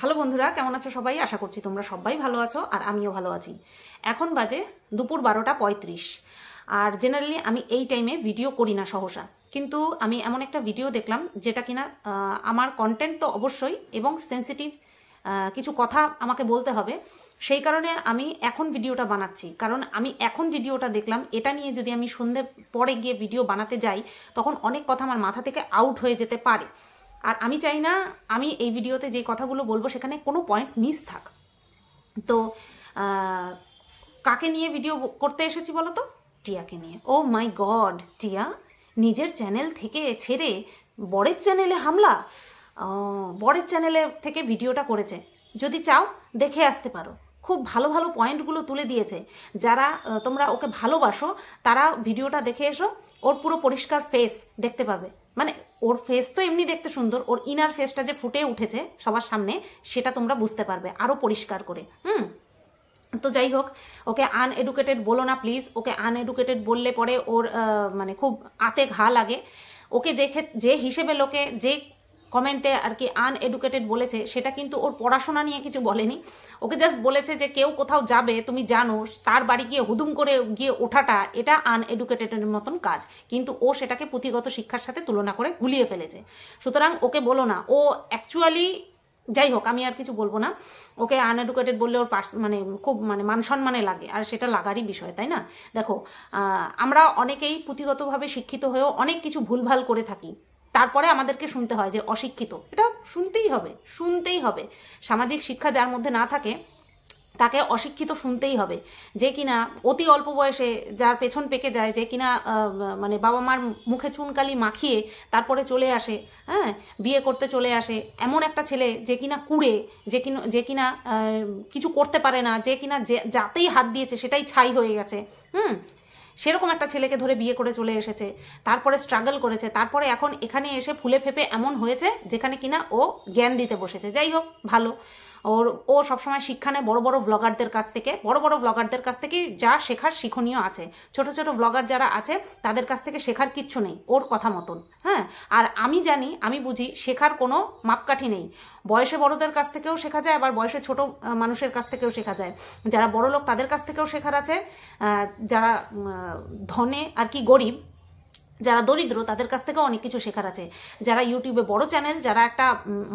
hello বন্ধুরা কেমন আছো সবাই আশা করছি তোমরা সবাই ভালো আছো আর আমিও ভালো আছি এখন বাজে দুপুর বারোটা পঁয়ত্রিশ আর জেনারেলি আমি এই টাইমে ভিডিও করি না সহসা কিন্তু আমি এমন একটা ভিডিও দেখলাম যেটা কিনা আমার কন্টেন্ট তো অবশ্যই এবং সেন্সিটিভ কিছু কথা আমাকে বলতে হবে সেই কারণে আমি এখন ভিডিওটা বানাচ্ছি কারণ আমি এখন ভিডিওটা দেখলাম এটা নিয়ে যদি আমি সন্ধ্যে পরে গিয়ে ভিডিও বানাতে যাই তখন অনেক কথা আমার মাথা থেকে আউট হয়ে যেতে পারে আর আমি চাই না আমি এই ভিডিওতে যে কথাগুলো বলবো সেখানে কোনো পয়েন্ট মিস থাক তো কাকে নিয়ে ভিডিও করতে এসেছি বলো তো টিয়াকে নিয়ে ও মাই গড টিয়া নিজের চ্যানেল থেকে ছেড়ে বরের চ্যানেলে হামলা বরের চ্যানেলে থেকে ভিডিওটা করেছে যদি চাও দেখে আসতে পারো খুব ভালো ভালো পয়েন্টগুলো তুলে দিয়েছে যারা তোমরা ওকে ভালোবাসো তারা ভিডিওটা দেখে এসো ওর পুরো পরিষ্কার ফেস দেখতে পাবে মানে ওর ফেস তো এমনি দেখতে সুন্দর ওর ইনার ফেসটা যে ফুটে উঠেছে সবার সামনে সেটা তোমরা বুঝতে পারবে আরও পরিষ্কার করে হুম তো যাই হোক ওকে আনএডুকেটেড বলো না প্লিজ ওকে আনএডুকেটেড বললে পরে ওর মানে খুব আতে ঘা লাগে ওকে যে যে হিসেবে লোকে যে কমেন্টে আর কি আনএডুকেটেড বলেছে সেটা কিন্তু ওর পড়াশোনা নিয়ে কিছু বলেনি ওকে জাস্ট বলেছে যে কেউ কোথাও যাবে তুমি জানো তার বাড়ি গিয়ে হুদুম করে গিয়ে ওঠাটা এটা আনএডুকেটেডের মতন কাজ কিন্তু ও সেটাকে পুঁথিগত শিক্ষার সাথে তুলনা করে গুলিয়ে ফেলেছে সুতরাং ওকে বলো না ও অ্যাকচুয়ালি যাই হোক আমি আর কিছু বলবো না ওকে আনএডুকেটেড বললে ওর পার্স মানে খুব মানে সম্মানে লাগে আর সেটা লাগারই বিষয় তাই না দেখো আমরা অনেকেই পুঁথিগতভাবে শিক্ষিত হয়েও অনেক কিছু ভুলভাল করে থাকি তারপরে আমাদেরকে শুনতে হয় যে অশিক্ষিত এটা শুনতেই হবে শুনতেই হবে সামাজিক শিক্ষা যার মধ্যে না থাকে তাকে অশিক্ষিত শুনতেই হবে যে কিনা অতি অল্প বয়সে যার পেছন পেকে যায় যে কিনা মানে বাবা মার মুখে চুনকালি মাখিয়ে তারপরে চলে আসে হ্যাঁ বিয়ে করতে চলে আসে এমন একটা ছেলে যে কিনা কুড়ে যে কিনা যে কিনা কিছু করতে পারে না যে কিনা যে যাতেই হাত দিয়েছে সেটাই ছাই হয়ে গেছে হুম সেরকম একটা ছেলেকে ধরে বিয়ে করে চলে এসেছে তারপরে স্ট্রাগল করেছে তারপরে এখন এখানে এসে ফুলে ফেপে এমন হয়েছে যেখানে কিনা ও জ্ঞান দিতে বসেছে যাই হোক ভালো ওর ও সবসময় শিক্ষা নেয় বড় বড় ব্লগারদের কাছ থেকে বড় বড় ব্লগারদের কাছ থেকে যা শেখার শিক্ষণীয় আছে ছোট ছোট ব্লগার যারা আছে তাদের কাছ থেকে শেখার কিচ্ছু নেই ওর কথা মতন হ্যাঁ আর আমি জানি আমি বুঝি শেখার কোনো মাপকাঠি নেই বয়সে বড়দের কাছ থেকেও শেখা যায় আবার বয়সে ছোট মানুষের কাছ থেকেও শেখা যায় যারা বড় লোক তাদের কাছ থেকেও শেখার আছে যারা ধনে আর কি গরিব যারা দরিদ্র তাদের কাছ থেকেও অনেক কিছু শেখার আছে যারা ইউটিউবে বড় চ্যানেল যারা একটা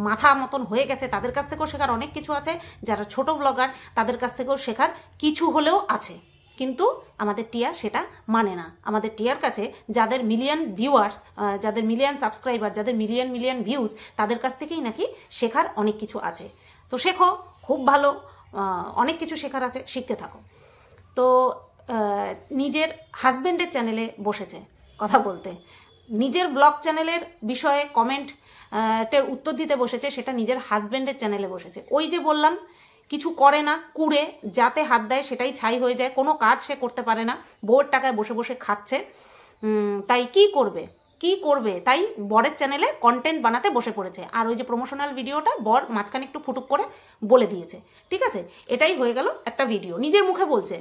মাথা মতন হয়ে গেছে তাদের কাছ থেকেও শেখার অনেক কিছু আছে যারা ছোট ব্লগার তাদের কাছ থেকেও শেখার কিছু হলেও আছে কিন্তু আমাদের টিয়া সেটা মানে না আমাদের টিয়ার কাছে যাদের মিলিয়ন ভিউয়ার যাদের মিলিয়ন সাবস্ক্রাইবার যাদের মিলিয়ন মিলিয়ন ভিউজ তাদের কাছ থেকেই নাকি শেখার অনেক কিছু আছে তো শেখো খুব ভালো অনেক কিছু শেখার আছে শিখতে থাকো তো নিজের হাজব্যান্ডের চ্যানেলে বসেছে কথা বলতে নিজের ব্লগ চ্যানেলের বিষয়ে কমেন্ট টের উত্তর দিতে বসেছে সেটা নিজের হাজব্যান্ডের চ্যানেলে বসেছে ওই যে বললাম কিছু করে না কুড়ে যাতে হাত দেয় সেটাই ছাই হয়ে যায় কোনো কাজ সে করতে পারে না বোর টাকায় বসে বসে খাচ্ছে তাই কি করবে কি করবে তাই বরের চ্যানেলে কন্টেন্ট বানাতে বসে পড়েছে আর ওই যে প্রমোশনাল ভিডিওটা বর মাঝখানে একটু ফুটুক করে বলে দিয়েছে ঠিক আছে এটাই হয়ে গেল একটা ভিডিও নিজের মুখে বলছে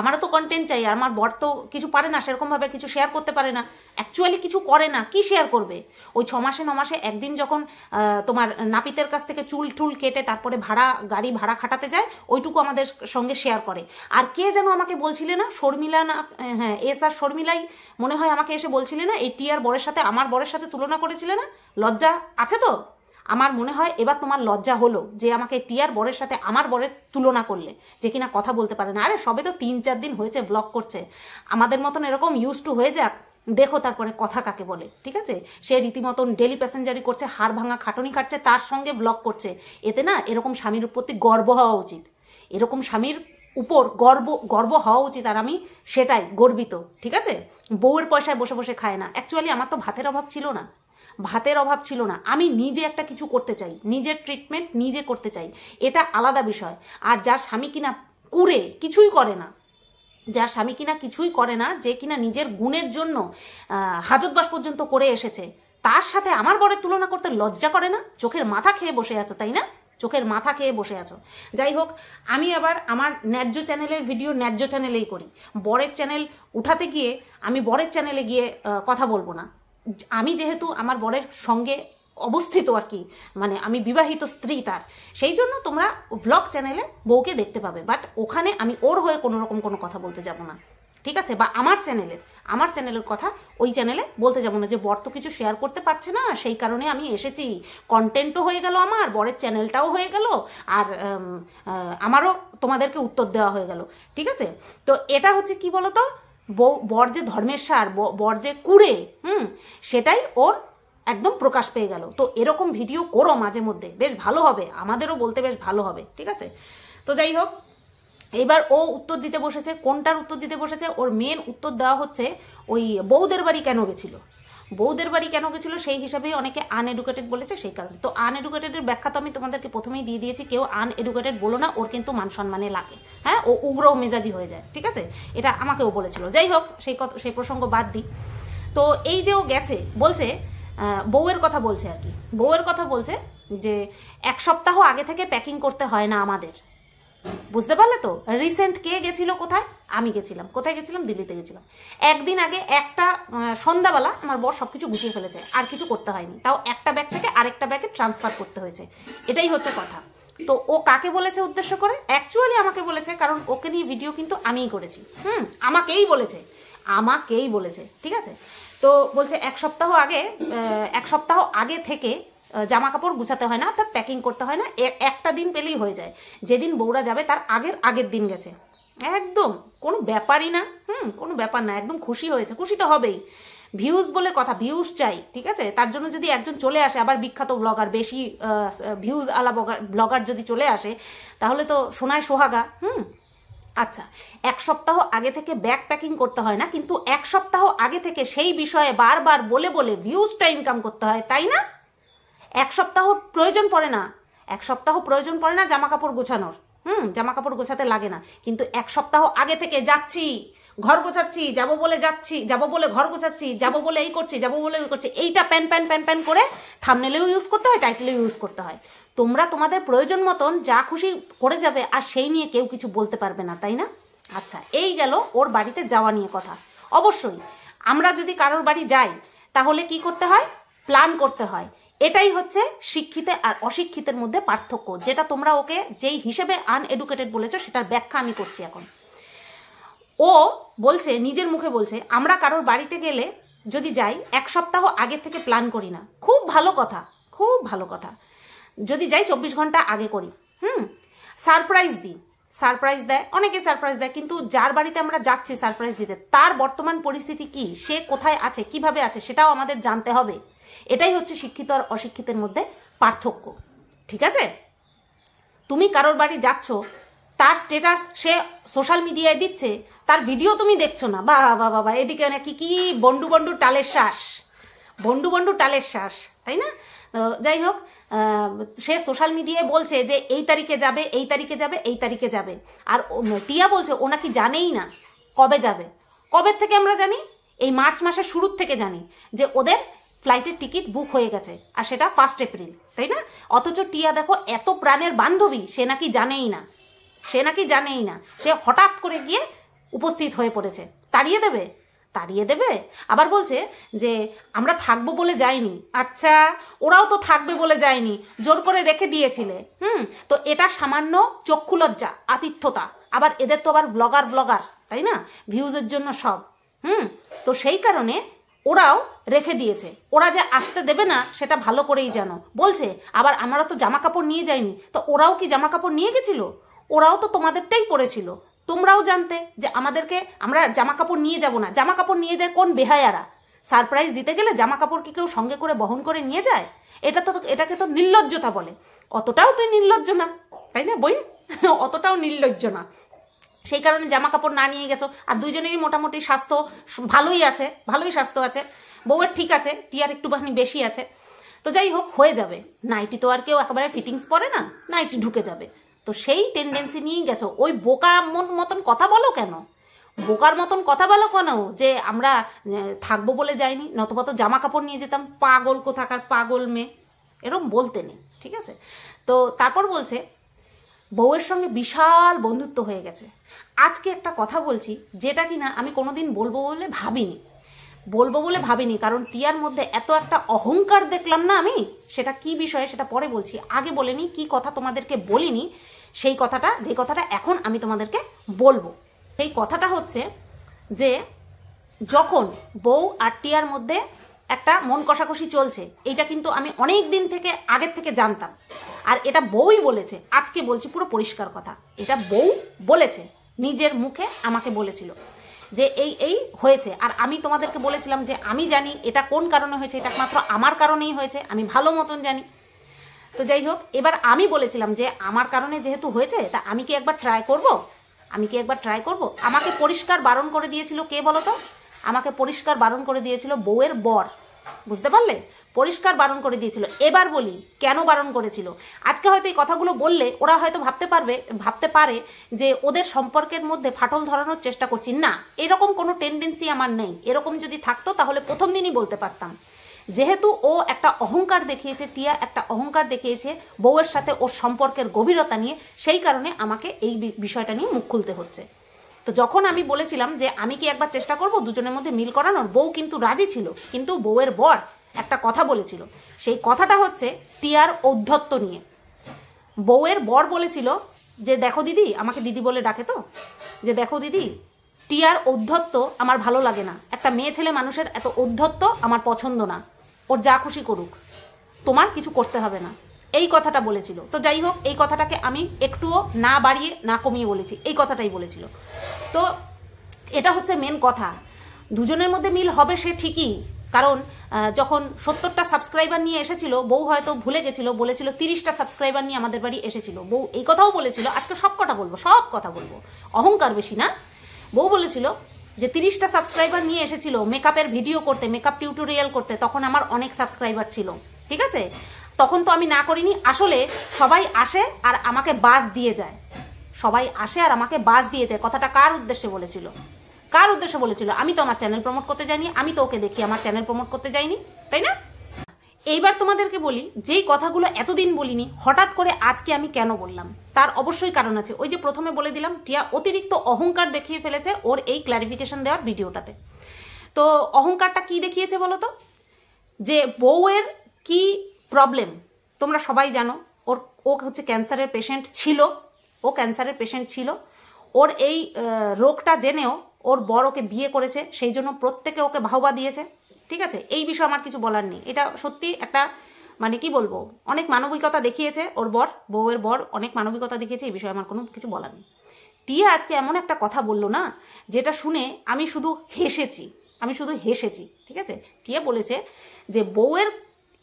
আমারও তো কন্টেন্ট চাই আমার বর তো কিছু পারে না সেরকমভাবে কিছু শেয়ার করতে পারে না অ্যাকচুয়ালি কিছু করে না কি শেয়ার করবে ওই ছ মাসে ন মাসে একদিন যখন তোমার নাপিতের কাছ থেকে চুল টুল কেটে তারপরে ভাড়া গাড়ি ভাড়া খাটাতে যায় ওইটুকু আমাদের সঙ্গে শেয়ার করে আর কে যেন আমাকে বলছিলে না শর্মিলা না হ্যাঁ এস আর শর্মিলাই মনে হয় আমাকে এসে বলছিলে না এই টিয়ার বরের সাথে আমার বরের সাথে তুলনা করেছিলে না লজ্জা আছে তো আমার মনে হয় এবার তোমার লজ্জা হলো যে আমাকে টিয়ার বরের সাথে আমার বরের তুলনা করলে যে কিনা কথা বলতে পারে না আরে সবে তো তিন চার দিন হয়েছে ব্লক করছে আমাদের মতন এরকম ইউজ টু হয়ে যাক দেখো তারপরে কথা কাকে বলে ঠিক আছে সে রীতিমতন ডেলি প্যাসেঞ্জারি করছে হাড় ভাঙা খাটনি কাটছে তার সঙ্গে ব্লক করছে এতে না এরকম স্বামীর প্রতি গর্ব হওয়া উচিত এরকম স্বামীর উপর গর্ব গর্ব হওয়া উচিত আর আমি সেটাই গর্বিত ঠিক আছে বউয়ের পয়সায় বসে বসে খায় না অ্যাকচুয়ালি আমার তো ভাতের অভাব ছিল না ভাতের অভাব ছিল না আমি নিজে একটা কিছু করতে চাই নিজের ট্রিটমেন্ট নিজে করতে চাই এটা আলাদা বিষয় আর যার স্বামী কিনা কুড়ে কিছুই করে না যার স্বামী কিনা কিছুই করে না যে কিনা নিজের গুণের জন্য হাজতবাস পর্যন্ত করে এসেছে তার সাথে আমার বরের তুলনা করতে লজ্জা করে না চোখের মাথা খেয়ে বসে আছো তাই না চোখের মাথা খেয়ে বসে আছো যাই হোক আমি আবার আমার ন্যায্য চ্যানেলের ভিডিও ন্যায্য চ্যানেলেই করি বরের চ্যানেল উঠাতে গিয়ে আমি বরের চ্যানেলে গিয়ে কথা বলবো না আমি যেহেতু আমার বরের সঙ্গে অবস্থিত আর কি মানে আমি বিবাহিত স্ত্রী তার সেই জন্য তোমরা ব্লগ চ্যানেলে বউকে দেখতে পাবে বাট ওখানে আমি ওর হয়ে কোনো রকম কোনো কথা বলতে যাব না ঠিক আছে বা আমার চ্যানেলের আমার চ্যানেলের কথা ওই চ্যানেলে বলতে যাবো না যে বর তো কিছু শেয়ার করতে পারছে না সেই কারণে আমি এসেছি কন্টেন্টও হয়ে গেল আমার বরের চ্যানেলটাও হয়ে গেল আর আমারও তোমাদেরকে উত্তর দেওয়া হয়ে গেল ঠিক আছে তো এটা হচ্ছে কি বলতো বর যে ধর্মের সার বর যে কুড়ে হুম সেটাই ওর একদম প্রকাশ পেয়ে গেল তো এরকম ভিডিও করো মাঝে মধ্যে বেশ ভালো হবে আমাদেরও বলতে বেশ ভালো হবে ঠিক আছে তো যাই হোক এইবার ও উত্তর দিতে বসেছে কোনটার উত্তর দিতে বসেছে ওর মেন উত্তর দেওয়া হচ্ছে ওই বৌদের বাড়ি কেন গেছিল বৌদের বাড়ি কেন গেছিলো সেই হিসাবেই অনেকে আনএডুকেটেড বলেছে সেই কারণে তো আনএডুকেটেডের ব্যাখ্যা তো আমি তোমাদেরকে প্রথমেই দিয়ে দিয়েছি কেউ আনএডুকেটেড বলো না ওর কিন্তু মান সম্মানে লাগে হ্যাঁ ও উগ্র মেজাজি হয়ে যায় ঠিক আছে এটা আমাকেও বলেছিল যাই হোক সেই কথা সেই প্রসঙ্গ বাদ দিই তো এই যে ও গেছে বলছে বউয়ের কথা বলছে আর কি বউয়ের কথা বলছে যে এক সপ্তাহ আগে থেকে প্যাকিং করতে হয় না আমাদের বুঝতে পারলে তো রিসেন্ট কে গেছিল কোথায় আমি গেছিলাম কোথায় গেছিলাম দিল্লিতে গেছিলাম একদিন আগে একটা সন্ধ্যাবেলা আমার বর সব কিছু গুছিয়ে ফেলেছে আর কিছু করতে হয়নি তাও একটা ব্যাগ থেকে আরেকটা ব্যাগে ট্রান্সফার করতে হয়েছে এটাই হচ্ছে কথা তো ও কাকে বলেছে উদ্দেশ্য করে অ্যাকচুয়ালি আমাকে বলেছে কারণ ওকে নিয়ে ভিডিও কিন্তু আমিই করেছি হুম আমাকেই বলেছে আমাকেই বলেছে ঠিক আছে তো বলছে এক সপ্তাহ আগে এক সপ্তাহ আগে থেকে জামা কাপড় গুছাতে হয় না অর্থাৎ প্যাকিং করতে হয় না একটা দিন পেলেই হয়ে যায় যেদিন বউরা যাবে তার আগের আগের দিন গেছে একদম কোনো ব্যাপারই না হুম কোনো ব্যাপার না একদম খুশি হয়েছে খুশি তো হবেই ভিউজ বলে কথা ভিউজ চাই ঠিক আছে তার জন্য যদি একজন চলে আসে আবার বিখ্যাত ব্লগার বেশি ভিউজ আলা ব্লগার যদি চলে আসে তাহলে তো সোনায় সোহাগা হুম আচ্ছা এক সপ্তাহ আগে থেকে ব্যাক প্যাকিং করতে হয় না কিন্তু এক সপ্তাহ আগে থেকে সেই বিষয়ে বারবার বলে বলে ভিউজটা ইনকাম করতে হয় তাই না এক সপ্তাহ প্রয়োজন পড়ে না এক সপ্তাহ প্রয়োজন পড়ে না জামা কাপড় গোছানোর হুম জামা কাপড় গোছাতে লাগে না কিন্তু এক সপ্তাহ আগে থেকে যাচ্ছি ঘর গোছাচ্ছি যাব বলে যাচ্ছি যাব বলে ঘর গোছাচ্ছি যাব বলে এই করছি যাব বলে ওই করছি এইটা প্যান প্যান প্যান প্যান করে থামনেলেও ইউজ করতে হয় টাইটেলেও ইউজ করতে হয় তোমরা তোমাদের প্রয়োজন মতন যা খুশি করে যাবে আর সেই নিয়ে কেউ কিছু বলতে পারবে না তাই না আচ্ছা এই গেল ওর বাড়িতে যাওয়া নিয়ে কথা অবশ্যই আমরা যদি কারোর বাড়ি যাই তাহলে কি করতে হয় প্ল্যান করতে হয় এটাই হচ্ছে শিক্ষিত আর অশিক্ষিতের মধ্যে পার্থক্য যেটা তোমরা ওকে যেই হিসেবে আনএডুকেটেড বলেছো সেটার ব্যাখ্যা আমি করছি এখন ও বলছে নিজের মুখে বলছে আমরা কারোর বাড়িতে গেলে যদি যাই এক সপ্তাহ আগের থেকে প্ল্যান করি না খুব ভালো কথা খুব ভালো কথা যদি যাই চব্বিশ ঘন্টা আগে করি হুম সারপ্রাইজ দিই সারপ্রাইজ দেয় অনেকে সারপ্রাইজ দেয় কিন্তু যার বাড়িতে আমরা যাচ্ছি সারপ্রাইজ দিতে তার বর্তমান পরিস্থিতি কি সে কোথায় আছে কিভাবে আছে সেটাও আমাদের জানতে হবে এটাই হচ্ছে শিক্ষিত আর অশিক্ষিতের মধ্যে পার্থক্য ঠিক আছে তুমি কারোর বাড়ি যাচ্ছ তার স্টেটাস সে সোশ্যাল মিডিয়ায় দিচ্ছে তার ভিডিও তুমি দেখছো না বা বা বাবা এদিকে নাকি কি বন্ডু বন্ডু টালের শ্বাস বন্ডু বন্ডু টালের শ্বাস তাই না যাই হোক সে সোশ্যাল মিডিয়ায় বলছে যে এই তারিখে যাবে এই তারিখে যাবে এই তারিখে যাবে আর টিয়া বলছে ও নাকি জানেই না কবে যাবে কবে থেকে আমরা জানি এই মার্চ মাসের শুরুর থেকে জানি যে ওদের ফ্লাইটের টিকিট বুক হয়ে গেছে আর সেটা ফার্স্ট এপ্রিল তাই না অথচ টিয়া দেখো এত প্রাণের বান্ধবী সে নাকি জানেই না সে নাকি জানেই না সে হঠাৎ করে গিয়ে উপস্থিত হয়ে পড়েছে তাড়িয়ে দেবে তাড়িয়ে দেবে আবার বলছে যে আমরা থাকবো বলে যাইনি আচ্ছা ওরাও তো থাকবে বলে যায়নি জোর করে রেখে দিয়েছিলে হুম তো এটা সামান্য চক্ষু লজ্জা আতিথ্যতা আবার এদের তো আবার ব্লগার ব্লগার তাই না ভিউজের জন্য সব হুম তো সেই কারণে ওরাও রেখে দিয়েছে ওরা যে আসতে দেবে না সেটা ভালো করেই জানো বলছে আবার আমরা তো জামা কাপড় নিয়ে যাইনি তো ওরাও কি জামা কাপড় নিয়ে গেছিল ওরাও তো তোমাদেরটাই পড়েছিল তোমরাও জানতে যে আমাদেরকে আমরা জামা কাপড় নিয়ে যাব না জামা কাপড় নিয়ে যায় কোন বেহায়ারা সারপ্রাইজ দিতে গেলে জামা কাপড় কি কেউ সঙ্গে করে বহন করে নিয়ে যায় এটা তো এটাকে তো নির্লজ্জতা বলে অতটাও তুই নির্লজ্জ না তাই না বই অতটাও নির্লজ্জ না সেই কারণে জামা কাপড় না নিয়ে গেছো আর দুজনেরই মোটামুটি স্বাস্থ্য ভালোই আছে ভালোই স্বাস্থ্য আছে বউয়ের ঠিক আছে টিয়ার একটুখানি বেশি আছে তো যাই হোক হয়ে যাবে নাইটি তো আর কেউ একেবারে ফিটিংস পরে না নাইটি ঢুকে যাবে তো সেই টেন্ডেন্সি নিয়েই গেছো ওই বোকা মন মতন কথা বলো কেন বোকার মতন কথা বলো কেন যে আমরা থাকবো বলে যাইনি নতবত জামা কাপড় নিয়ে যেতাম পাগল কোথাকার পাগল মেয়ে এরম বলতে নেই ঠিক আছে তো তারপর বলছে বউয়ের সঙ্গে বিশাল বন্ধুত্ব হয়ে গেছে আজকে একটা কথা বলছি যেটা কিনা আমি কোনোদিন বলবো বলে ভাবিনি বলবো বলে ভাবিনি কারণ টিয়ার মধ্যে এত একটা অহংকার দেখলাম না আমি সেটা কি বিষয়ে সেটা পরে বলছি আগে বলিনি কি কথা তোমাদেরকে বলিনি সেই কথাটা যে কথাটা এখন আমি তোমাদেরকে বলবো সেই কথাটা হচ্ছে যে যখন বউ আর টিয়ার মধ্যে একটা মন কষাকষি চলছে এইটা কিন্তু আমি অনেক দিন থেকে আগের থেকে জানতাম আর এটা বউই বলেছে আজকে বলছি পুরো পরিষ্কার কথা এটা বউ বলেছে নিজের মুখে আমাকে বলেছিল যে এই এই হয়েছে আর আমি তোমাদেরকে বলেছিলাম যে আমি জানি এটা কোন কারণে হয়েছে এটা একমাত্র আমার কারণেই হয়েছে আমি ভালো মতন জানি তো যাই হোক এবার আমি বলেছিলাম যে আমার কারণে যেহেতু হয়েছে তা আমি কি একবার ট্রাই করব আমি কি একবার ট্রাই করব আমাকে পরিষ্কার বারণ করে দিয়েছিল কে বলো তো আমাকে পরিষ্কার বারণ করে দিয়েছিল বউয়ের বর বুঝতে পারলে পরিষ্কার বারণ করে দিয়েছিল এবার বলি কেন বারণ করেছিল আজকে হয়তো এই কথাগুলো বললে ওরা হয়তো ভাবতে পারবে ভাবতে পারে যে ওদের সম্পর্কের মধ্যে ফাটল ধরানোর চেষ্টা করছি না এরকম কোনো টেন্ডেন্সি আমার নেই এরকম যদি থাকতো তাহলে প্রথম দিনই বলতে পারতাম যেহেতু ও একটা অহংকার দেখিয়েছে টিয়া একটা অহংকার দেখিয়েছে বউয়ের সাথে ওর সম্পর্কের গভীরতা নিয়ে সেই কারণে আমাকে এই বিষয়টা নিয়ে মুখ খুলতে হচ্ছে তো যখন আমি বলেছিলাম যে আমি কি একবার চেষ্টা করব দুজনের মধ্যে মিল করানোর বউ কিন্তু রাজি ছিল কিন্তু বউয়ের বর একটা কথা বলেছিল সেই কথাটা হচ্ছে টিয়ার ঔদ্ধত্য নিয়ে বউয়ের বর বলেছিল যে দেখো দিদি আমাকে দিদি বলে ডাকে তো যে দেখো দিদি টিয়ার ঔদ্ধত্য আমার ভালো লাগে না একটা মেয়ে ছেলে মানুষের এত ঔদ্ধত্য আমার পছন্দ না ওর যা খুশি করুক তোমার কিছু করতে হবে না এই কথাটা বলেছিল তো যাই হোক এই কথাটাকে আমি একটুও না বাড়িয়ে না কমিয়ে বলেছি এই কথাটাই বলেছিল তো এটা হচ্ছে মেন কথা দুজনের মধ্যে মিল হবে সে ঠিকই কারণ যখন সত্তরটা সাবস্ক্রাইবার নিয়ে এসেছিল বউ হয়তো ভুলে গেছিল বলেছিল তিরিশটা সাবস্ক্রাইবার নিয়ে আমাদের বাড়ি এসেছিল বউ এই কথাও বলেছিল আজকে সব কথা বলবো সব কথা বলবো অহংকার বেশি না বউ বলেছিল যে তিরিশটা সাবস্ক্রাইবার নিয়ে এসেছিল মেকআপের ভিডিও করতে মেকআপ টিউটোরিয়াল করতে তখন আমার অনেক সাবস্ক্রাইবার ছিল ঠিক আছে তখন তো আমি না করিনি আসলে সবাই আসে আর আমাকে বাস দিয়ে যায় সবাই আসে আর আমাকে বাস দিয়ে যায় কথাটা কার উদ্দেশ্যে বলেছিল কার উদ্দেশ্যে বলেছিল আমি তো আমার চ্যানেল প্রমোট করতে যাইনি আমি তো ওকে দেখি আমার চ্যানেল প্রমোট করতে যাইনি তাই না এইবার তোমাদেরকে বলি যেই কথাগুলো এতদিন বলিনি হঠাৎ করে আজকে আমি কেন বললাম তার অবশ্যই কারণ আছে ওই যে প্রথমে বলে দিলাম টিয়া অতিরিক্ত অহংকার দেখিয়ে ফেলেছে ওর এই ক্ল্যারিফিকেশন দেওয়ার ভিডিওটাতে তো অহংকারটা কি দেখিয়েছে বলো তো যে বউয়ের কি প্রবলেম তোমরা সবাই জানো ওর ও হচ্ছে ক্যান্সারের পেশেন্ট ছিল ও ক্যান্সারের পেশেন্ট ছিল ওর এই রোগটা জেনেও ওর বর ওকে বিয়ে করেছে সেই জন্য প্রত্যেকে ওকে ভাওবা দিয়েছে ঠিক আছে এই বিষয়ে আমার কিছু বলার নেই এটা সত্যি একটা মানে কি বলবো অনেক মানবিকতা দেখিয়েছে ওর বর বউয়ের বর অনেক মানবিকতা দেখিয়েছে এই বিষয়ে আমার কোনো কিছু বলার নেই টিয়া আজকে এমন একটা কথা বললো না যেটা শুনে আমি শুধু হেসেছি আমি শুধু হেসেছি ঠিক আছে টিয়া বলেছে যে বউয়ের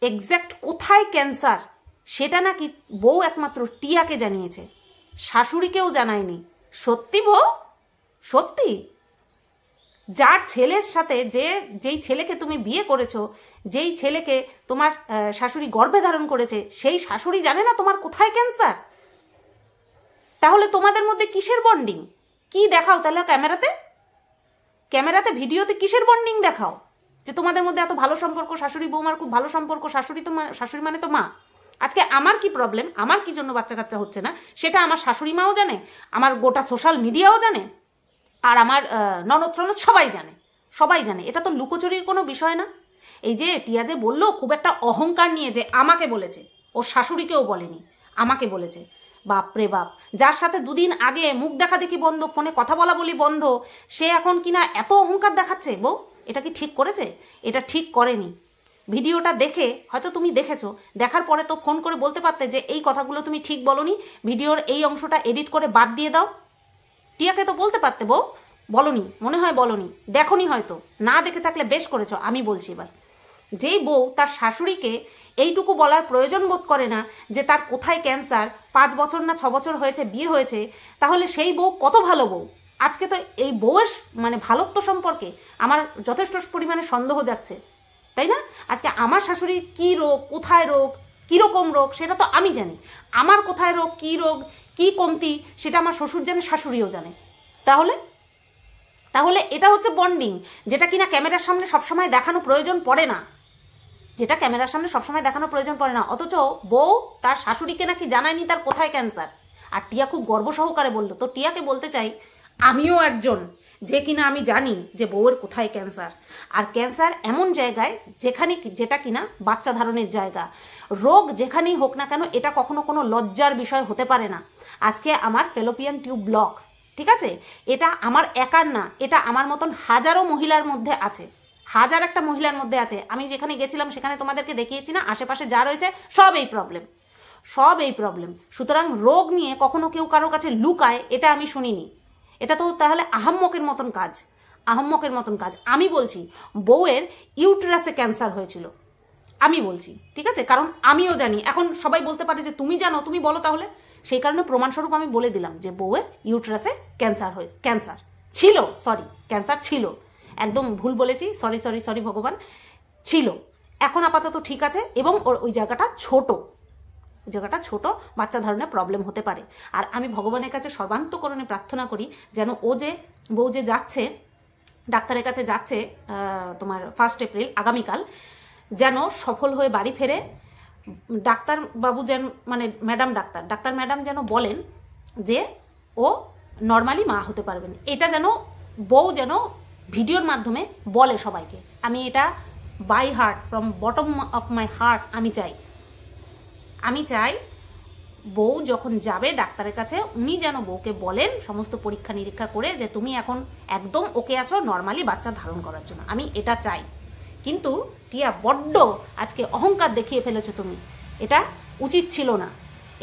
এক্স্যাক্ট কোথায় ক্যান্সার সেটা নাকি বউ একমাত্র টিয়াকে জানিয়েছে শাশুড়িকেও জানায়নি সত্যি বউ সত্যি যার ছেলের সাথে যে যেই ছেলেকে তুমি বিয়ে করেছ যেই ছেলেকে তোমার শাশুড়ি গর্ভে ধারণ করেছে সেই শাশুড়ি জানে না তোমার কোথায় ক্যান্সার তাহলে তোমাদের মধ্যে কিসের বন্ডিং কি দেখাও তাহলে ক্যামেরাতে ক্যামেরাতে ভিডিওতে কিসের বন্ডিং দেখাও যে তোমাদের মধ্যে এত ভালো সম্পর্ক শাশুড়ি বৌমার খুব ভালো সম্পর্ক শাশুড়ি তো শাশুড়ি মানে তো মা আজকে আমার কি প্রবলেম আমার কি জন্য বাচ্চা কাচ্চা হচ্ছে না সেটা আমার শাশুড়ি মাও জানে আমার গোটা সোশ্যাল মিডিয়াও জানে আর আমার ননদ ননদ সবাই জানে সবাই জানে এটা তো লুকোচুরির কোনো বিষয় না এই যে টিয়া যে বললো খুব একটা অহংকার নিয়ে যে আমাকে বলেছে ও শাশুড়িকেও বলেনি আমাকে বলেছে বাপ রে বাপ যার সাথে দুদিন আগে মুখ দেখা দেখি বন্ধ ফোনে কথা বলা বলি বন্ধ সে এখন কিনা এত অহংকার দেখাচ্ছে বউ এটা কি ঠিক করেছে এটা ঠিক করেনি ভিডিওটা দেখে হয়তো তুমি দেখেছো দেখার পরে তো ফোন করে বলতে পারতে যে এই কথাগুলো তুমি ঠিক বলনি ভিডিওর এই অংশটা এডিট করে বাদ দিয়ে দাও টিয়াকে তো বলতে পারতে বউ বলনি মনে হয় বলনি দেখনি হয়তো না দেখে থাকলে বেশ করেছো আমি বলছি এবার যেই বউ তার শাশুড়িকে এইটুকু বলার প্রয়োজন বোধ করে না যে তার কোথায় ক্যান্সার পাঁচ বছর না ছ বছর হয়েছে বিয়ে হয়েছে তাহলে সেই বউ কত ভালো বউ আজকে তো এই বউয়ের মানে ভালোত্ব সম্পর্কে আমার যথেষ্ট পরিমাণে সন্দেহ যাচ্ছে তাই না আজকে আমার শাশুড়ি কি রোগ কোথায় রোগ কীরকম রোগ সেটা তো আমি জানি আমার কোথায় রোগ কী রোগ কি কমতি সেটা আমার শ্বশুর জানে শাশুড়িও জানে তাহলে তাহলে এটা হচ্ছে বন্ডিং যেটা কিনা ক্যামেরার সামনে সবসময় দেখানো প্রয়োজন পড়ে না যেটা ক্যামেরার সামনে সবসময় দেখানো প্রয়োজন পড়ে না অথচ বউ তার শাশুড়িকে নাকি জানায়নি তার কোথায় ক্যান্সার আর টিয়া খুব গর্ব সহকারে বললো তো টিয়াকে বলতে চাই আমিও একজন যে কিনা আমি জানি যে বউয়ের কোথায় ক্যান্সার আর ক্যান্সার এমন জায়গায় যেখানে যেটা কিনা বাচ্চা ধারণের জায়গা রোগ যেখানেই হোক না কেন এটা কখনো কোনো লজ্জার বিষয় হতে পারে না আজকে আমার ফেলোপিয়ান টিউব ব্লক ঠিক আছে এটা আমার একার না এটা আমার মতন হাজারো মহিলার মধ্যে আছে হাজার একটা মহিলার মধ্যে আছে আমি যেখানে গেছিলাম সেখানে তোমাদেরকে দেখিয়েছি না আশেপাশে যা রয়েছে সব এই প্রবলেম সব এই প্রবলেম সুতরাং রোগ নিয়ে কখনো কেউ কারোর কাছে লুকায় এটা আমি শুনিনি এটা তো তাহলে আহাম্মকের মতন কাজ আহম্মকের মতন কাজ আমি বলছি বউয়ের ইউটেরাসে ক্যান্সার হয়েছিল আমি বলছি ঠিক আছে কারণ আমিও জানি এখন সবাই বলতে পারে যে তুমি জানো তুমি বলো তাহলে সেই কারণে প্রমাণস্বরূপ আমি বলে দিলাম যে বউয়ের ইউটেরাসে ক্যান্সার হয়ে ক্যান্সার ছিল সরি ক্যান্সার ছিল একদম ভুল বলেছি সরি সরি সরি ভগবান ছিল এখন আপাতত ঠিক আছে এবং ওর ওই জায়গাটা ছোট জায়গাটা ছোট বাচ্চা ধরনের প্রবলেম হতে পারে আর আমি ভগবানের কাছে সর্বান্তকরণে প্রার্থনা করি যেন ও যে বউ যে যাচ্ছে ডাক্তারের কাছে যাচ্ছে তোমার ফার্স্ট এপ্রিল আগামীকাল যেন সফল হয়ে বাড়ি ফেরে ডাক্তার বাবু যেন মানে ম্যাডাম ডাক্তার ডাক্তার ম্যাডাম যেন বলেন যে ও নর্মালি মা হতে পারবেন এটা যেন বউ যেন ভিডিওর মাধ্যমে বলে সবাইকে আমি এটা by heart from bottom of my heart আমি চাই আমি চাই বউ যখন যাবে ডাক্তারের কাছে উনি যেন বউকে বলেন সমস্ত পরীক্ষা নিরীক্ষা করে যে তুমি এখন একদম ওকে আছো নর্মালি বাচ্চা ধারণ করার জন্য আমি এটা চাই কিন্তু টিয়া বড্ড আজকে অহংকার দেখিয়ে ফেলেছো তুমি এটা উচিত ছিল না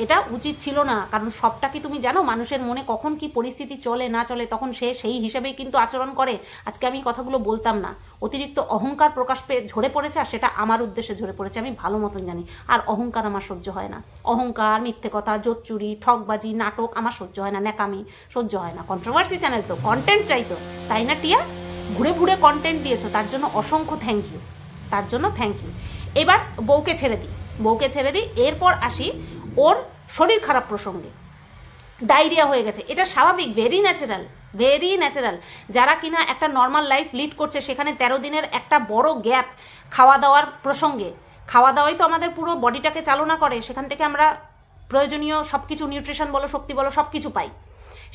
এটা উচিত ছিল না কারণ সবটা কি তুমি জানো মানুষের মনে কখন কি পরিস্থিতি চলে না চলে তখন সে সেই হিসেবেই কিন্তু আচরণ করে আজকে আমি কথাগুলো বলতাম না অতিরিক্ত অহংকার প্রকাশ পেয়ে ঝরে পড়েছে আর সেটা আমার উদ্দেশ্যে ঝরে পড়েছে আমি ভালো মতন জানি আর অহংকার আমার সহ্য হয় না অহংকার মিথ্যে কথা জোচ্চুরি ঠকবাজি নাটক আমার সহ্য হয় না ন্যাকামি সহ্য হয় না কন্ট্রোভার্সি চ্যানেল তো কন্টেন্ট চাই তো তাই না টিয়া ঘুরে ঘুরে কন্টেন্ট দিয়েছো তার জন্য অসংখ্য থ্যাংক ইউ তার জন্য থ্যাংক ইউ এবার বউকে ছেড়ে দিই বউকে ছেড়ে দিই এরপর আসি ওর শরীর খারাপ প্রসঙ্গে ডায়রিয়া হয়ে গেছে এটা স্বাভাবিক ভেরি ন্যাচারাল ভেরি ন্যাচারাল যারা কিনা একটা নর্মাল লাইফ লিড করছে সেখানে তেরো দিনের একটা বড় গ্যাপ খাওয়া দাওয়ার প্রসঙ্গে খাওয়া দাওয়াই তো আমাদের পুরো বডিটাকে চালনা করে সেখান থেকে আমরা প্রয়োজনীয় সব কিছু নিউট্রিশন বলো শক্তি বলো সব কিছু পাই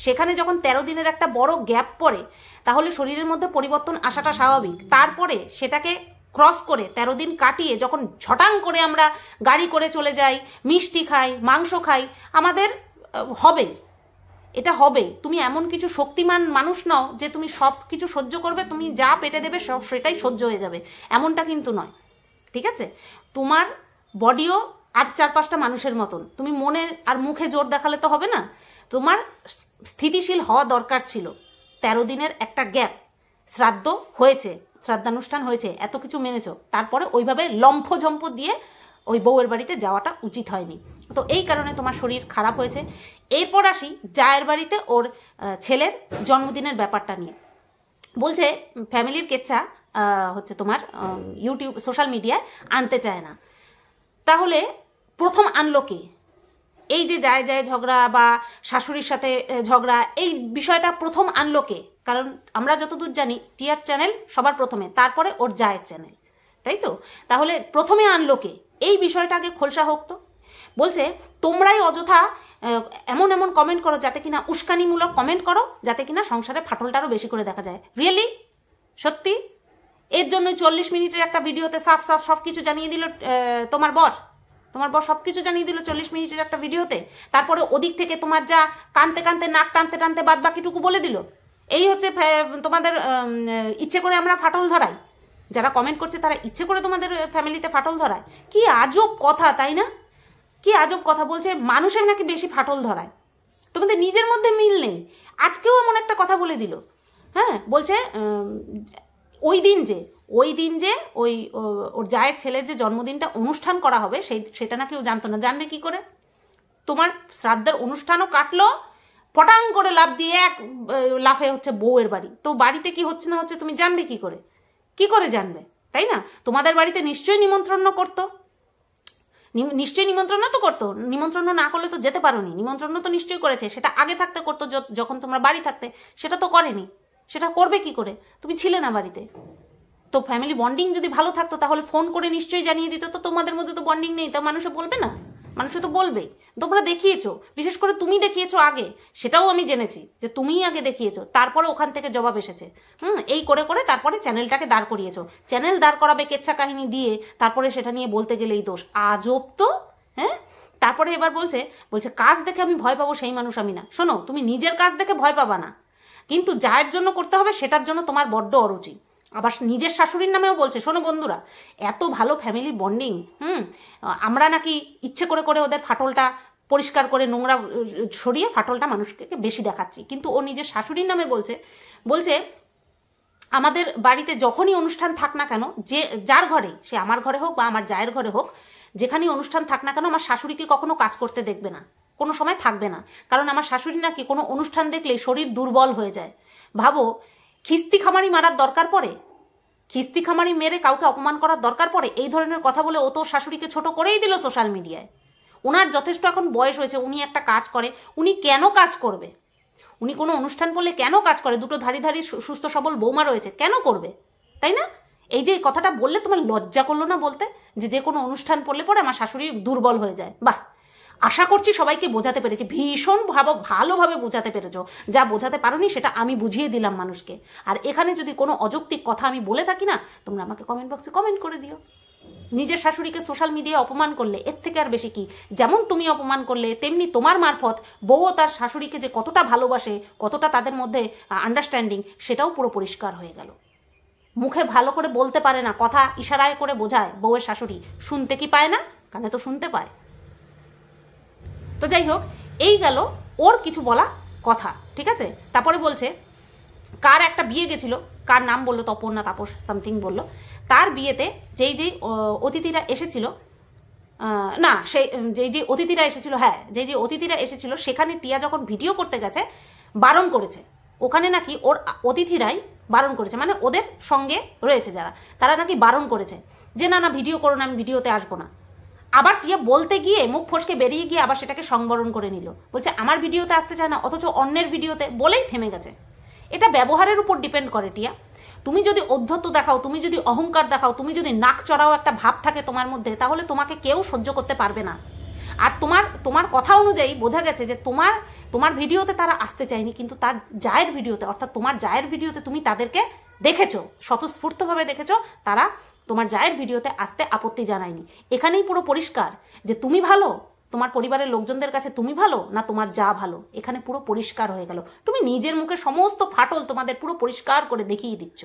সেখানে যখন তেরো দিনের একটা বড় গ্যাপ পড়ে তাহলে শরীরের মধ্যে পরিবর্তন আসাটা স্বাভাবিক তারপরে সেটাকে ক্রস করে তেরো দিন কাটিয়ে যখন ঝটাং করে আমরা গাড়ি করে চলে যাই মিষ্টি খাই মাংস খাই আমাদের হবে এটা হবে তুমি এমন কিছু শক্তিমান মানুষ নও যে তুমি সব কিছু সহ্য করবে তুমি যা পেটে দেবে সেটাই সহ্য হয়ে যাবে এমনটা কিন্তু নয় ঠিক আছে তোমার বডিও আর চার পাঁচটা মানুষের মতন তুমি মনে আর মুখে জোর দেখালে তো হবে না তোমার স্থিতিশীল হওয়া দরকার ছিল তেরো দিনের একটা গ্যাপ শ্রাদ্ধ হয়েছে শ্রাদ্ধানুষ্ঠান হয়েছে এত কিছু মেনেছ তারপরে ওইভাবে লম্ফঝম্প দিয়ে ওই বউয়ের বাড়িতে যাওয়াটা উচিত হয়নি তো এই কারণে তোমার শরীর খারাপ হয়েছে এরপর আসি জায়ের বাড়িতে ওর ছেলের জন্মদিনের ব্যাপারটা নিয়ে বলছে ফ্যামিলির কেচ্ছা হচ্ছে তোমার ইউটিউব সোশ্যাল মিডিয়ায় আনতে চায় না তাহলে প্রথম আনলো কে এই যে যায় যায় ঝগড়া বা শাশুড়ির সাথে ঝগড়া এই বিষয়টা প্রথম আনলো কে কারণ আমরা যতদূর জানি টিয়ার চ্যানেল সবার প্রথমে তারপরে ওর জায়ের চ্যানেল তাই তো তাহলে প্রথমে আনলোকে এই বিষয়টা আগে খোলসা হোক তো বলছে তোমরাই অযথা এমন এমন কমেন্ট করো যাতে কিনা উস্কানিমূলক কমেন্ট করো যাতে কিনা সংসারে ফাটলটা আরও বেশি করে দেখা যায় রিয়েলি সত্যি এর জন্য চল্লিশ মিনিটের একটা ভিডিওতে সাফ সাফ সব কিছু জানিয়ে দিল তোমার বর তোমার বর সব কিছু জানিয়ে দিল চল্লিশ মিনিটের একটা ভিডিওতে তারপরে ওদিক থেকে তোমার যা কানতে কানতে নাক টানতে টানতে বাদ বাকিটুকু বলে দিল এই হচ্ছে তোমাদের ইচ্ছে করে আমরা ফাটল ধরাই যারা কমেন্ট করছে তারা ইচ্ছে করে তোমাদের ফ্যামিলিতে ফাটল ধরায় কি আজব কথা তাই না কি আজব কথা বলছে মানুষের নাকি বেশি ফাটল ধরায় তোমাদের নিজের মধ্যে মিল নেই আজকেও এমন একটা কথা বলে দিল হ্যাঁ বলছে ওই দিন যে ওই দিন যে ওই ওর জায়ের ছেলের যে জন্মদিনটা অনুষ্ঠান করা হবে সেই সেটা না কেউ জানতো না জানবে কি করে তোমার শ্রাদ্ধের অনুষ্ঠানও কাটলো ফটাং করে লাভ দিয়ে এক লাফে হচ্ছে বউয়ের বাড়ি তো বাড়িতে কি হচ্ছে না হচ্ছে তুমি জানবে কি করে কি করে জানবে তাই না তোমাদের বাড়িতে নিশ্চয়ই নিমন্ত্রণ করতো নিশ্চয়ই নিমন্ত্রণ তো করতো নিমন্ত্রণ না করলে তো যেতে পারোনি নিমন্ত্রণ তো নিশ্চয়ই করেছে সেটা আগে থাকতে করতো যখন তোমরা বাড়ি থাকতে সেটা তো করেনি সেটা করবে কি করে তুমি ছিলে না বাড়িতে তো ফ্যামিলি বন্ডিং যদি ভালো থাকতো তাহলে ফোন করে নিশ্চয়ই জানিয়ে দিত তো তোমাদের মধ্যে তো বন্ডিং নেই তা মানুষে বলবে না মানুষে তো বলবে তোমরা দেখিয়েছো বিশেষ করে তুমি দেখিয়েছো আগে সেটাও আমি জেনেছি যে তুমিই আগে দেখিয়েছো তারপরে ওখান থেকে জবাব এসেছে হুম এই করে করে তারপরে চ্যানেলটাকে দাঁড় করিয়েছো চ্যানেল দাঁড় করাবে কেচ্ছা কাহিনী দিয়ে তারপরে সেটা নিয়ে বলতে গেলেই দোষ আজব তো হ্যাঁ তারপরে এবার বলছে বলছে কাজ দেখে আমি ভয় পাবো সেই মানুষ আমি না শোনো তুমি নিজের কাজ দেখে ভয় পাবা না কিন্তু যার জন্য করতে হবে সেটার জন্য তোমার বড্ড অরুচি আবার নিজের শাশুড়ির নামেও বলছে শোনো বন্ধুরা এত ভালো ফ্যামিলি বন্ডিং হুম আমরা নাকি ইচ্ছে করে করে ওদের ফাটলটা পরিষ্কার করে নোংরা সরিয়ে ফাটলটা মানুষকে বেশি দেখাচ্ছি কিন্তু ও নিজের শাশুড়ির নামে বলছে বলছে আমাদের বাড়িতে যখনই অনুষ্ঠান থাক না কেন যে যার ঘরে সে আমার ঘরে হোক বা আমার জায়ের ঘরে হোক যেখানেই অনুষ্ঠান থাক না কেন আমার শাশুড়িকে কখনো কাজ করতে দেখবে না কোনো সময় থাকবে না কারণ আমার শাশুড়ি নাকি কোনো অনুষ্ঠান দেখলেই শরীর দুর্বল হয়ে যায় ভাবো খিস্তি খামারি মারার দরকার পড়ে খিস্তি খামারি মেরে কাউকে অপমান করার দরকার পড়ে এই ধরনের কথা বলে ও তো শাশুড়িকে ছোট করেই দিল সোশ্যাল মিডিয়ায় ওনার যথেষ্ট এখন বয়স হয়েছে উনি একটা কাজ করে উনি কেন কাজ করবে উনি কোনো অনুষ্ঠান করলে কেন কাজ করে দুটো ধারি ধারি সুস্থ সবল বৌমা রয়েছে কেন করবে তাই না এই যে কথাটা বললে তোমার লজ্জা করলো না বলতে যে যে কোনো অনুষ্ঠান পড়লে পরে আমার শাশুড়ি দুর্বল হয়ে যায় বাহ আশা করছি সবাইকে বোঝাতে পেরেছি ভীষণ ভাব ভালোভাবে বোঝাতে পেরেছ যা বোঝাতে পারোনি সেটা আমি বুঝিয়ে দিলাম মানুষকে আর এখানে যদি কোনো অযৌক্তিক কথা আমি বলে থাকি না তোমরা আমাকে কমেন্ট বক্সে কমেন্ট করে দিও নিজের শাশুড়িকে সোশ্যাল মিডিয়ায় অপমান করলে এর থেকে আর বেশি কি যেমন তুমি অপমান করলে তেমনি তোমার মারফত বউও তার শাশুড়িকে যে কতটা ভালোবাসে কতটা তাদের মধ্যে আন্ডারস্ট্যান্ডিং সেটাও পুরো পরিষ্কার হয়ে গেল মুখে ভালো করে বলতে পারে না কথা ইশারায় করে বোঝায় বউয়ের শাশুড়ি শুনতে কি পায় না কানে তো শুনতে পায় তো যাই হোক এই গেল ওর কিছু বলা কথা ঠিক আছে তারপরে বলছে কার একটা বিয়ে গেছিল কার নাম বললো তপর্ণা তাপস সামথিং বলল তার বিয়েতে যেই যেই অতিথিরা এসেছিল না সেই যেই যে অতিথিরা এসেছিল হ্যাঁ যেই যে অতিথিরা এসেছিল সেখানে টিয়া যখন ভিডিও করতে গেছে বারণ করেছে ওখানে নাকি ওর অতিথিরাই বারণ করেছে মানে ওদের সঙ্গে রয়েছে যারা তারা নাকি বারণ করেছে যে না না ভিডিও করো না আমি ভিডিওতে আসবো না আবার টিয়া বলতে গিয়ে মুখ ফসকে বেরিয়ে গিয়ে আবার সেটাকে সংবরণ করে নিল বলছে আমার ভিডিওতে আসতে চায় না অথচ অন্যের ভিডিওতে বলেই থেমে গেছে এটা ব্যবহারের উপর ডিপেন্ড করে টিয়া তুমি যদি অধ্যত্ব দেখাও তুমি যদি অহংকার দেখাও তুমি যদি নাক চড়াও একটা ভাব থাকে তোমার মধ্যে তাহলে তোমাকে কেউ সহ্য করতে পারবে না আর তোমার তোমার কথা অনুযায়ী বোঝা গেছে যে তোমার তোমার ভিডিওতে তারা আসতে চায়নি কিন্তু তার জায়ের ভিডিওতে অর্থাৎ তোমার জায়ের ভিডিওতে তুমি তাদেরকে দেখেছো স্বতঃস্ফূর্তভাবে দেখেছো তারা তোমার জায়ের ভিডিওতে আসতে আপত্তি জানায়নি এখানেই পুরো পরিষ্কার যে তুমি ভালো তোমার পরিবারের লোকজনদের কাছে তুমি ভালো না তোমার যা ভালো এখানে পুরো পরিষ্কার হয়ে গেল তুমি নিজের মুখে সমস্ত ফাটল তোমাদের পুরো পরিষ্কার করে দেখিয়ে দিচ্ছ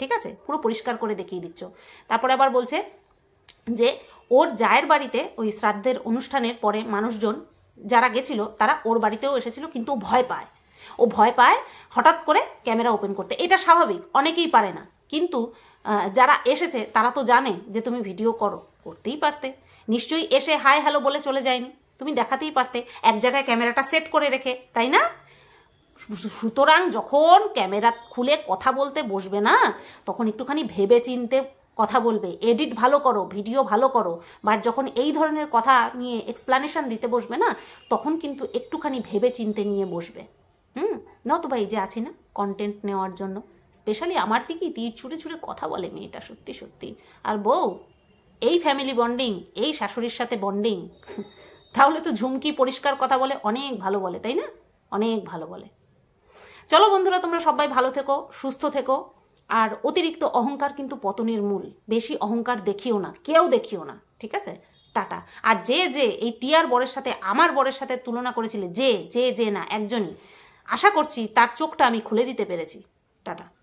ঠিক আছে পুরো পরিষ্কার করে দেখিয়ে দিচ্ছ তারপরে আবার বলছে যে ওর জায়ের বাড়িতে ওই শ্রাদ্ধের অনুষ্ঠানের পরে মানুষজন যারা গেছিল তারা ওর বাড়িতেও এসেছিল কিন্তু ভয় পায় ও ভয় পায় হঠাৎ করে ক্যামেরা ওপেন করতে এটা স্বাভাবিক অনেকেই পারে না কিন্তু যারা এসেছে তারা তো জানে যে তুমি ভিডিও করো করতেই পারতে নিশ্চয়ই এসে হাই হ্যালো বলে চলে যায়নি তুমি দেখাতেই পারতে এক জায়গায় ক্যামেরাটা সেট করে রেখে তাই না সুতরাং যখন ক্যামেরা খুলে কথা বলতে বসবে না তখন একটুখানি ভেবে চিনতে কথা বলবে এডিট ভালো করো ভিডিও ভালো করো বাট যখন এই ধরনের কথা নিয়ে এক্সপ্লানেশন দিতে বসবে না তখন কিন্তু একটুখানি ভেবে চিনতে নিয়ে বসবে নতবা এই যে আছে না কন্টেন্ট নেওয়ার জন্য স্পেশালি আমার দিকেই তীর ছুটে ছুটে কথা বলে মেয়েটা সত্যি সত্যি আর বউ এই ফ্যামিলি বন্ডিং এই শাশুড়ির সাথে বন্ডিং তাহলে তো ঝুমকি পরিষ্কার কথা বলে অনেক ভালো বলে তাই না অনেক ভালো বলে চলো বন্ধুরা তোমরা সবাই ভালো থেকো সুস্থ থেকো আর অতিরিক্ত অহংকার কিন্তু পতনের মূল বেশি অহংকার দেখিও না কেউ দেখিও না ঠিক আছে টাটা আর যে যে এই টিয়ার বরের সাথে আমার বরের সাথে তুলনা করেছিলে যে যে যে না একজনই আশা করছি তার চোখটা আমি খুলে দিতে পেরেছি টাটা